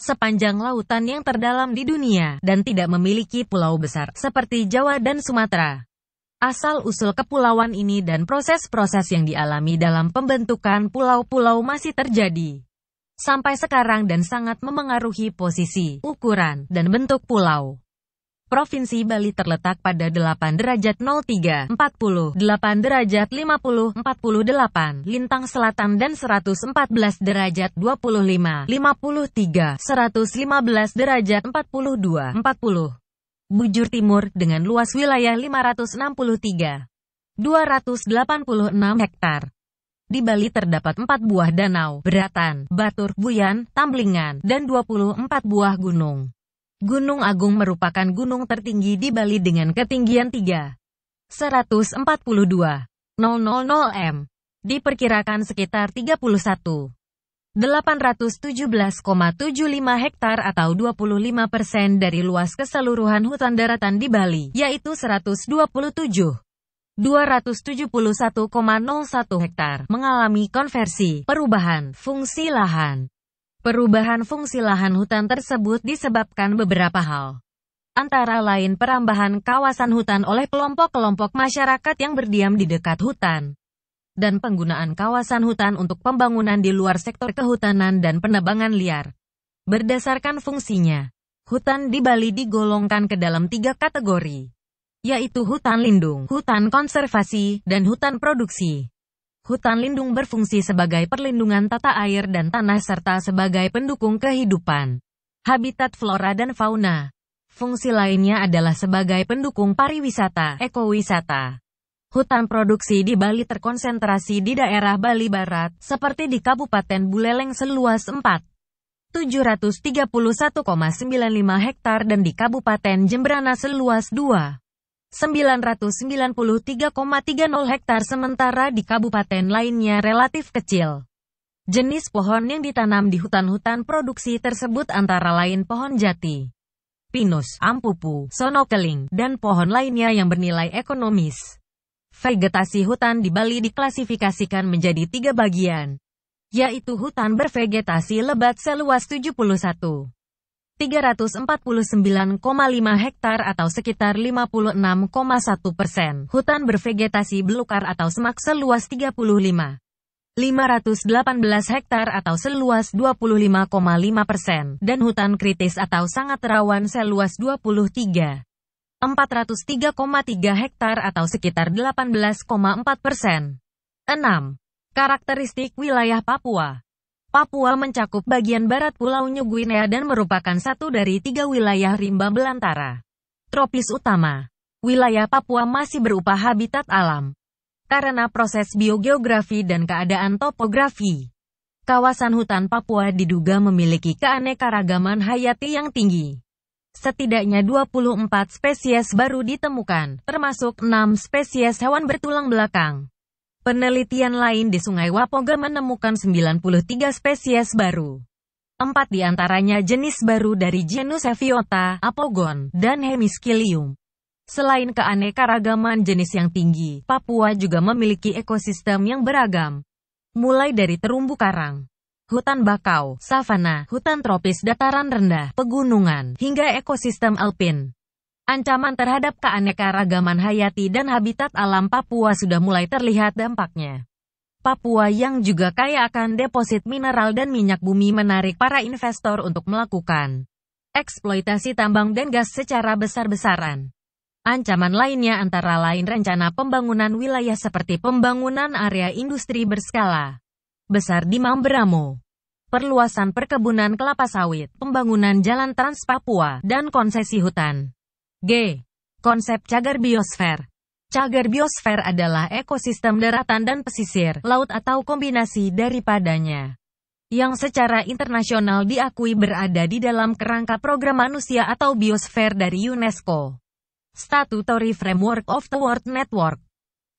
sepanjang lautan yang terdalam di dunia, dan tidak memiliki pulau besar, seperti Jawa dan Sumatera. Asal-usul kepulauan ini dan proses-proses yang dialami dalam pembentukan pulau-pulau masih terjadi. Sampai sekarang dan sangat memengaruhi posisi, ukuran, dan bentuk pulau. Provinsi Bali terletak pada 8 derajat 03, 40, 8 derajat 50, 48, lintang selatan dan 114 derajat 25, 53, 115 derajat 42, 40. Bujur Timur dengan luas wilayah 563. 286 hektar. Di Bali terdapat 4 buah danau, Beratan, Batur, Buyan, Tamblingan, dan 24 buah gunung. Gunung Agung merupakan gunung tertinggi di Bali dengan ketinggian 3.142.000 m. Diperkirakan sekitar 31.817,75 hektar atau 25 persen dari luas keseluruhan hutan daratan di Bali, yaitu 127. 271,01 hektar mengalami konversi perubahan fungsi lahan. Perubahan fungsi lahan hutan tersebut disebabkan beberapa hal. Antara lain perambahan kawasan hutan oleh kelompok-kelompok masyarakat yang berdiam di dekat hutan. Dan penggunaan kawasan hutan untuk pembangunan di luar sektor kehutanan dan penebangan liar. Berdasarkan fungsinya, hutan di Bali digolongkan ke dalam tiga kategori. Yaitu hutan lindung, hutan konservasi, dan hutan produksi. Hutan lindung berfungsi sebagai perlindungan tata air dan tanah serta sebagai pendukung kehidupan, habitat flora dan fauna. Fungsi lainnya adalah sebagai pendukung pariwisata, ekowisata. Hutan produksi di Bali terkonsentrasi di daerah Bali Barat, seperti di Kabupaten Buleleng seluas 4. 731,95 hektar dan di Kabupaten Jembrana seluas 2. 993,30 hektar sementara di kabupaten lainnya relatif kecil. Jenis pohon yang ditanam di hutan-hutan produksi tersebut antara lain pohon jati, pinus, ampupu, sonokeling, dan pohon lainnya yang bernilai ekonomis. Vegetasi hutan di Bali diklasifikasikan menjadi tiga bagian, yaitu hutan bervegetasi lebat seluas 71. 349,5 hektar atau sekitar 56,1 persen. Hutan bervegetasi belukar atau semak seluas 35. 518 hektar atau seluas 25,5 persen, dan hutan kritis atau sangat rawan seluas 23. 403,3 hektar atau sekitar 18,4 persen. 6. Karakteristik wilayah Papua Papua mencakup bagian barat Pulau New Guinea dan merupakan satu dari tiga wilayah rimba belantara. Tropis utama. Wilayah Papua masih berupa habitat alam. Karena proses biogeografi dan keadaan topografi. Kawasan hutan Papua diduga memiliki keanekaragaman hayati yang tinggi. Setidaknya 24 spesies baru ditemukan, termasuk 6 spesies hewan bertulang belakang. Penelitian lain di Sungai Wapoga menemukan 93 spesies baru. Empat di antaranya jenis baru dari genus Eviota, Apogon, dan Hemiskilium. Selain keanekaragaman jenis yang tinggi, Papua juga memiliki ekosistem yang beragam. Mulai dari terumbu karang, hutan bakau, savana, hutan tropis dataran rendah, pegunungan, hingga ekosistem alpin. Ancaman terhadap keanekaragaman hayati dan habitat alam Papua sudah mulai terlihat dampaknya. Papua yang juga kaya akan deposit mineral dan minyak bumi menarik para investor untuk melakukan eksploitasi tambang dan gas secara besar-besaran. Ancaman lainnya antara lain rencana pembangunan wilayah seperti pembangunan area industri berskala besar di Mambramo, perluasan perkebunan kelapa sawit, pembangunan jalan Trans Papua, dan konsesi hutan. G. Konsep cagar biosfer. Cagar biosfer adalah ekosistem daratan dan pesisir, laut atau kombinasi daripadanya. Yang secara internasional diakui berada di dalam kerangka program manusia atau biosfer dari UNESCO. Statutory Framework of the World Network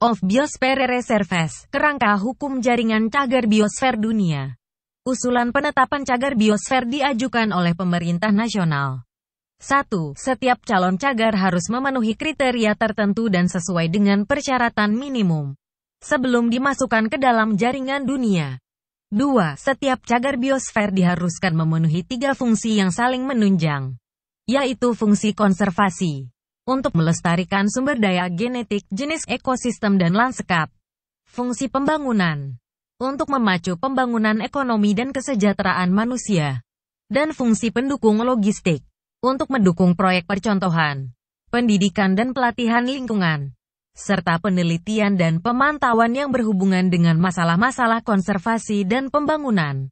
of Biosphere Reserves, kerangka hukum jaringan cagar biosfer dunia. Usulan penetapan cagar biosfer diajukan oleh pemerintah nasional. 1. Setiap calon cagar harus memenuhi kriteria tertentu dan sesuai dengan persyaratan minimum sebelum dimasukkan ke dalam jaringan dunia. 2. Setiap cagar biosfer diharuskan memenuhi tiga fungsi yang saling menunjang, yaitu fungsi konservasi, untuk melestarikan sumber daya genetik jenis ekosistem dan lanskap, fungsi pembangunan, untuk memacu pembangunan ekonomi dan kesejahteraan manusia, dan fungsi pendukung logistik untuk mendukung proyek percontohan, pendidikan dan pelatihan lingkungan, serta penelitian dan pemantauan yang berhubungan dengan masalah-masalah konservasi dan pembangunan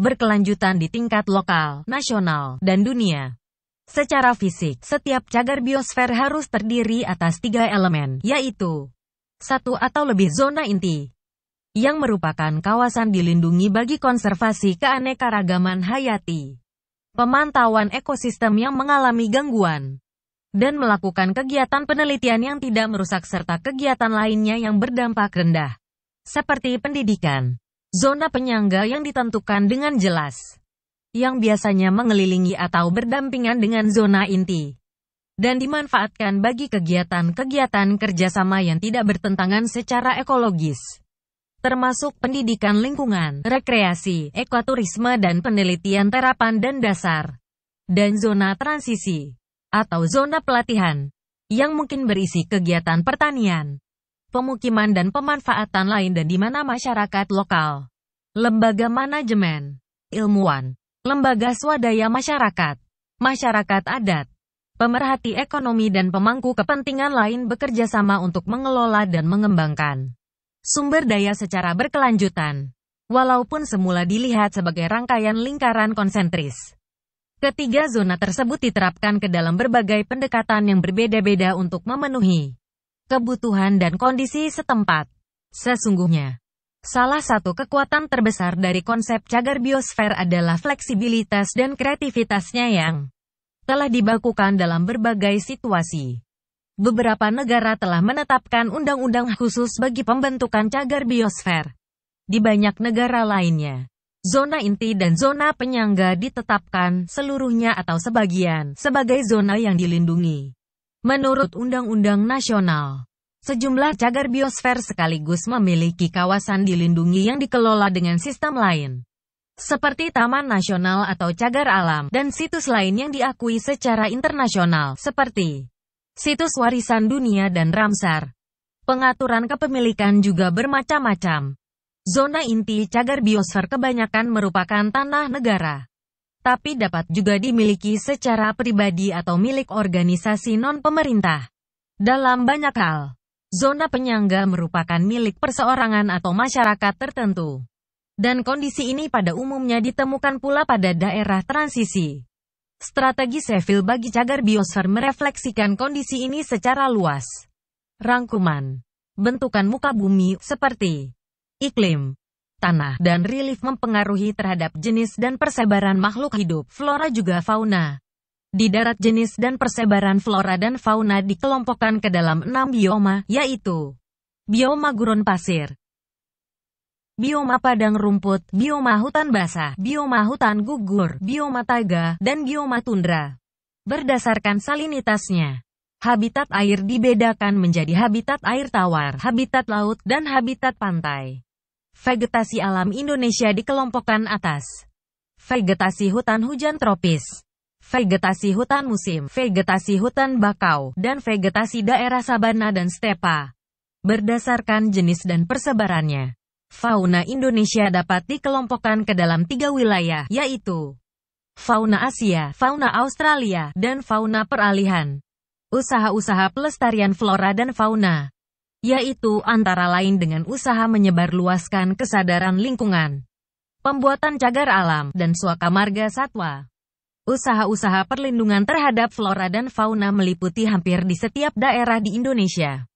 berkelanjutan di tingkat lokal, nasional, dan dunia. Secara fisik, setiap cagar biosfer harus terdiri atas tiga elemen, yaitu satu atau lebih zona inti, yang merupakan kawasan dilindungi bagi konservasi keanekaragaman hayati pemantauan ekosistem yang mengalami gangguan, dan melakukan kegiatan penelitian yang tidak merusak serta kegiatan lainnya yang berdampak rendah, seperti pendidikan, zona penyangga yang ditentukan dengan jelas, yang biasanya mengelilingi atau berdampingan dengan zona inti, dan dimanfaatkan bagi kegiatan-kegiatan kerjasama yang tidak bertentangan secara ekologis termasuk pendidikan lingkungan, rekreasi, ekoturisme dan penelitian terapan dan dasar, dan zona transisi, atau zona pelatihan, yang mungkin berisi kegiatan pertanian, pemukiman dan pemanfaatan lain dan di mana masyarakat lokal, lembaga manajemen, ilmuwan, lembaga swadaya masyarakat, masyarakat adat, pemerhati ekonomi dan pemangku kepentingan lain bekerja sama untuk mengelola dan mengembangkan sumber daya secara berkelanjutan. Walaupun semula dilihat sebagai rangkaian lingkaran konsentris. Ketiga zona tersebut diterapkan ke dalam berbagai pendekatan yang berbeda-beda untuk memenuhi kebutuhan dan kondisi setempat. Sesungguhnya, salah satu kekuatan terbesar dari konsep cagar biosfer adalah fleksibilitas dan kreativitasnya yang telah dibakukan dalam berbagai situasi beberapa negara telah menetapkan undang-undang khusus bagi pembentukan cagar biosfer. Di banyak negara lainnya, zona inti dan zona penyangga ditetapkan seluruhnya atau sebagian sebagai zona yang dilindungi. Menurut Undang-Undang Nasional, sejumlah cagar biosfer sekaligus memiliki kawasan dilindungi yang dikelola dengan sistem lain. Seperti Taman Nasional atau Cagar Alam, dan situs lain yang diakui secara internasional, seperti situs warisan dunia dan Ramsar. Pengaturan kepemilikan juga bermacam-macam. Zona inti cagar biosfer kebanyakan merupakan tanah negara, tapi dapat juga dimiliki secara pribadi atau milik organisasi non-pemerintah. Dalam banyak hal, zona penyangga merupakan milik perseorangan atau masyarakat tertentu. Dan kondisi ini pada umumnya ditemukan pula pada daerah transisi. Strategi Seville bagi cagar biosfer merefleksikan kondisi ini secara luas. Rangkuman, bentukan muka bumi, seperti iklim, tanah, dan relief mempengaruhi terhadap jenis dan persebaran makhluk hidup, flora juga fauna. Di darat jenis dan persebaran flora dan fauna dikelompokkan ke dalam enam bioma, yaitu bioma gurun pasir, bioma padang rumput, bioma hutan basah, bioma hutan gugur, bioma taiga, dan bioma tundra. Berdasarkan salinitasnya, habitat air dibedakan menjadi habitat air tawar, habitat laut, dan habitat pantai. Vegetasi alam Indonesia dikelompokkan atas. Vegetasi hutan hujan tropis, vegetasi hutan musim, vegetasi hutan bakau, dan vegetasi daerah sabana dan stepa. Berdasarkan jenis dan persebarannya. Fauna Indonesia dapat dikelompokkan ke dalam tiga wilayah, yaitu fauna Asia, fauna Australia, dan fauna peralihan. Usaha-usaha pelestarian flora dan fauna, yaitu antara lain dengan usaha menyebarluaskan kesadaran lingkungan, pembuatan cagar alam, dan suaka marga satwa. Usaha-usaha perlindungan terhadap flora dan fauna meliputi hampir di setiap daerah di Indonesia.